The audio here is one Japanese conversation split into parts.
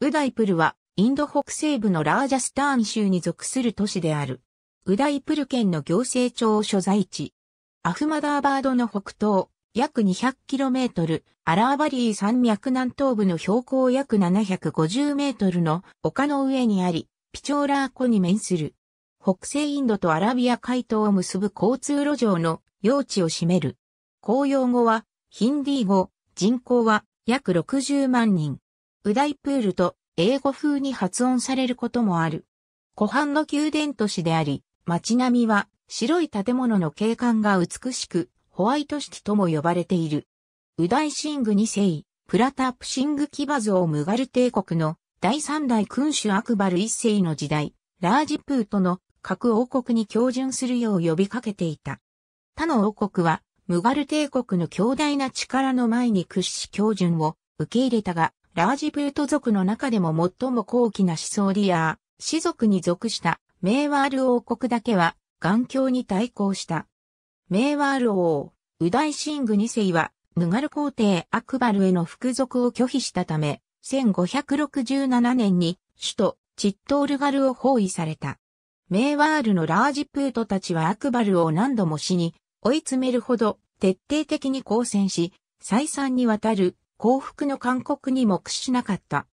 ウダイプルは、インド北西部のラージャスターン州に属する都市である。ウダイプル県の行政庁所在地。アフマダーバードの北東、約 200km、アラーバリー山脈南東部の標高約 750m の丘の上にあり、ピチョーラー湖に面する。北西インドとアラビア海島を結ぶ交通路上の用地を占める。公用語はヒンディー語、人口は約60万人。ウダイプールと英語風に発音されることもある。湖畔の宮殿都市であり、街並みは白い建物の景観が美しく、ホワイトシティとも呼ばれている。ウダイシング2世、プラタプシングキバゾームガル帝国の第三代君主アクバル一世の時代、ラージプートの各王国に共準するよう呼びかけていた。他の王国は、ムガル帝国の強大な力の前に屈し標準を受け入れたが、ラージプート族の中でも最も高貴な思想リアー、氏族に属したメーワール王国だけは、眼鏡に対抗した。メーワール王、ウダイシング二世は、ヌガル皇帝アクバルへの服属を拒否したため、1567年に首都チットールガルを包囲された。メーワールのラージプートたちはアクバルを何度も死に、追い詰めるほど徹底的に抗戦し、再三にわたる幸福の勧告に目しなかった。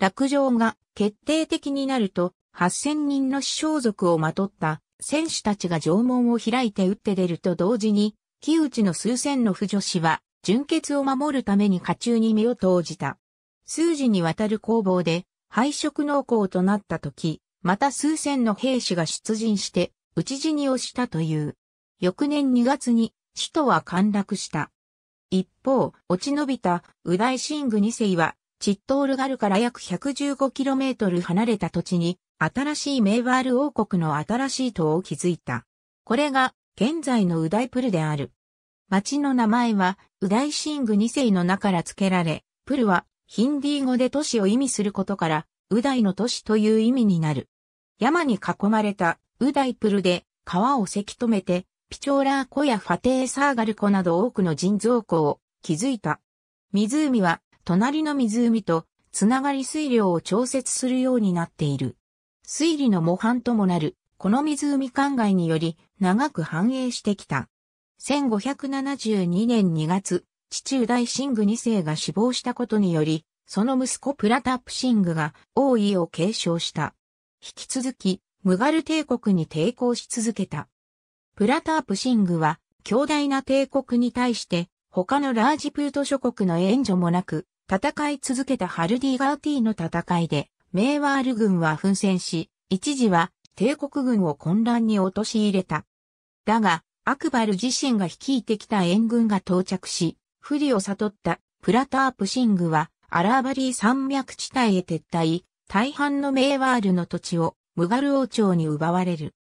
落城が決定的になると、8000人の死傷族をまとった戦士たちが城門を開いて撃って出ると同時に、木内の数千の婦女子は、純血を守るために家中に身を投じた。数時にわたる攻防で、敗色濃厚となった時、また数千の兵士が出陣して、討ち死にをしたという。翌年2月に、首都は陥落した。一方、落ち延びた、ウダイシング2世は、チットールガルから約 115km 離れた土地に、新しいメーワール王国の新しい塔を築いた。これが、現在のウダイプルである。町の名前は、ウダイシング2世の名から付けられ、プルは、ヒンディー語で都市を意味することから、ウダイの都市という意味になる。山に囲まれた、ウダイプルで、川をせき止めて、ピチョーラー湖やファテーサーガル湖など多くの人造湖を築いた。湖は隣の湖とつながり水量を調節するようになっている。水利の模範ともなる、この湖灌漑により長く繁栄してきた。1572年2月、地中大シング2世が死亡したことにより、その息子プラタップシングが王位を継承した。引き続き、ムガル帝国に抵抗し続けた。プラタープ・シングは、強大な帝国に対して、他のラージプート諸国の援助もなく、戦い続けたハルディガーティの戦いで、メーワール軍は奮戦し、一時は帝国軍を混乱に陥れた。だが、アクバル自身が率いてきた援軍が到着し、不利を悟ったプラタープ・シングは、アラーバリー山脈地帯へ撤退、大半のメーワールの土地をムガル王朝に奪われる。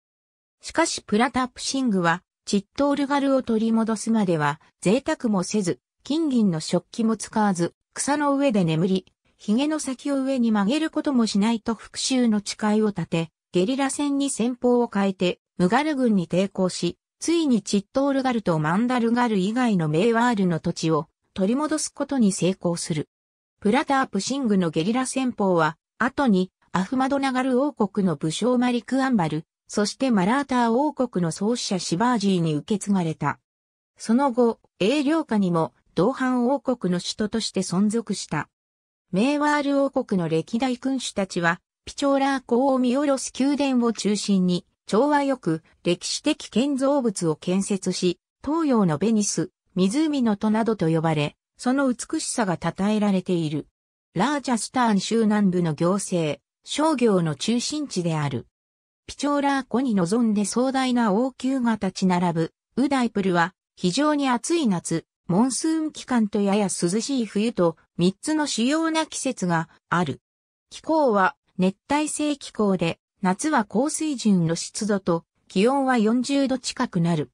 しかしプラタップシングは、チットールガルを取り戻すまでは、贅沢もせず、金銀の食器も使わず、草の上で眠り、髭の先を上に曲げることもしないと復讐の誓いを立て、ゲリラ戦に戦法を変えて、ムガル軍に抵抗し、ついにチットールガルとマンダルガル以外のメイワールの土地を取り戻すことに成功する。プラタープシングのゲリラ戦法は、後にアフマドナガル王国の武将マリク・アンバル、そしてマラーター王国の創始者シバージーに受け継がれた。その後、英領下にも、同伴王国の首都として存続した。メーワール王国の歴代君主たちは、ピチョーラー港を見下ろす宮殿を中心に、調和よく歴史的建造物を建設し、東洋のベニス、湖の戸などと呼ばれ、その美しさが称えられている。ラージャスターン州南部の行政、商業の中心地である。ピチョーラー湖に臨んで壮大な王宮が立ち並ぶ、ウダイプルは非常に暑い夏、モンスーン期間とやや涼しい冬と3つの主要な季節がある。気候は熱帯性気候で、夏は高水準の湿度と気温は40度近くなる。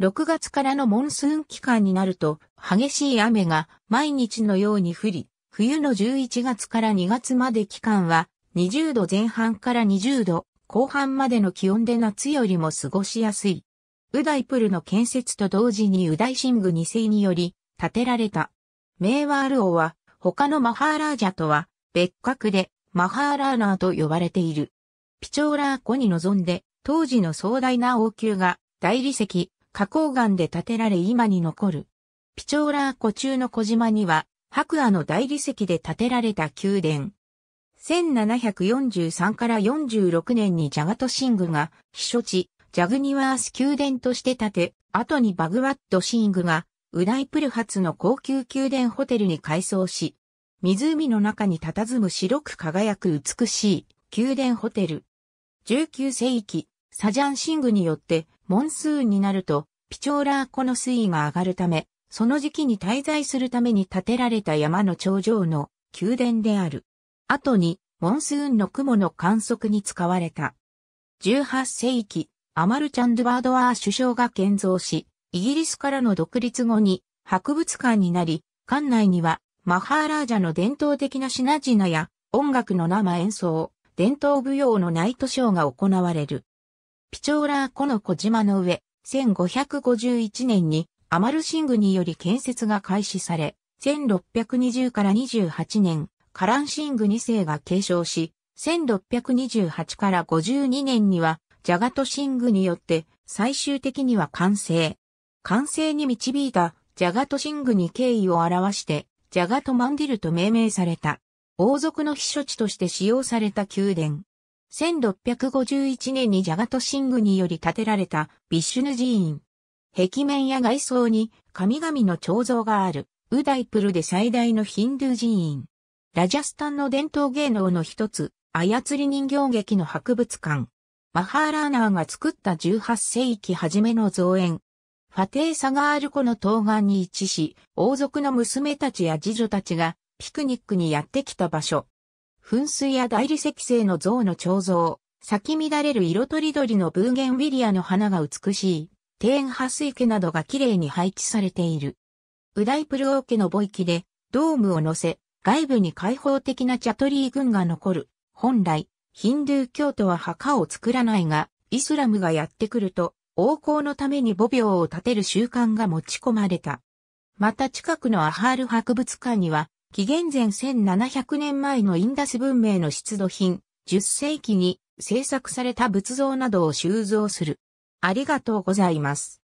6月からのモンスーン期間になると激しい雨が毎日のように降り、冬の11月から2月まで期間は20度前半から20度後半までの気温で夏よりも過ごしやすい。ウダイプルの建設と同時にウダイシング2世により建てられた。メーワール王は他のマハーラージャとは別格でマハーラーナーと呼ばれている。ピチョーラー湖に臨んで当時の壮大な王宮が大理石、花崗岩で建てられ今に残る。ピチョーラー湖中の小島には白亜の大理石で建てられた宮殿、1743から46年にジャガトシングが避暑地、ジャグニワース宮殿として建て、後にバグワットシングがウダイプル発の高級宮殿ホテルに改装し、湖の中に佇む白く輝く美しい宮殿ホテル。19世紀、サジャンシングによってモンスーンになるとピチョーラー湖の水位が上がるため、その時期に滞在するために建てられた山の頂上の宮殿である。後にモンスーンの雲の観測に使われた。18世紀、アマルチャンドワードワー首相が建造し、イギリスからの独立後に博物館になり、館内にはマハーラージャの伝統的な品々や音楽の生演奏、伝統舞踊のナイトショーが行われる。ピチョーラー湖の小島の上、1551年にアマルシングにより建設が開始され、1620から28年、カランシング2世が継承し、1628から52年には、ジャガトシングによって最終的には完成。完成に導いたジャガトシングに敬意を表して、ジャガトマンディルと命名された。王族の避暑地として使用された宮殿。1651年にジャガトシングにより建てられたビッシュヌ寺院。壁面や外装に神々の彫像があるウダイプルで最大のヒンドゥー寺院。ラジャスタンの伝統芸能の一つ、操り人形劇の博物館。マハーラーナーが作った18世紀初めの造園。ファテーサガール湖の東岸に位置し、王族の娘たちや次女たちがピクニックにやってきた場所。噴水や大理石製の像の彫像、咲き乱れる色とりどりのブーゲンィリアの花が美しい、庭園破水池などが綺麗に配置されている。ウダイプル王家の墓域で、ドームを乗せ、外部に開放的なチャトリー軍が残る。本来、ヒンドゥー教徒は墓を作らないが、イスラムがやってくると、王公のために墓廟を建てる習慣が持ち込まれた。また近くのアハール博物館には、紀元前1700年前のインダス文明の出土品、10世紀に制作された仏像などを収蔵する。ありがとうございます。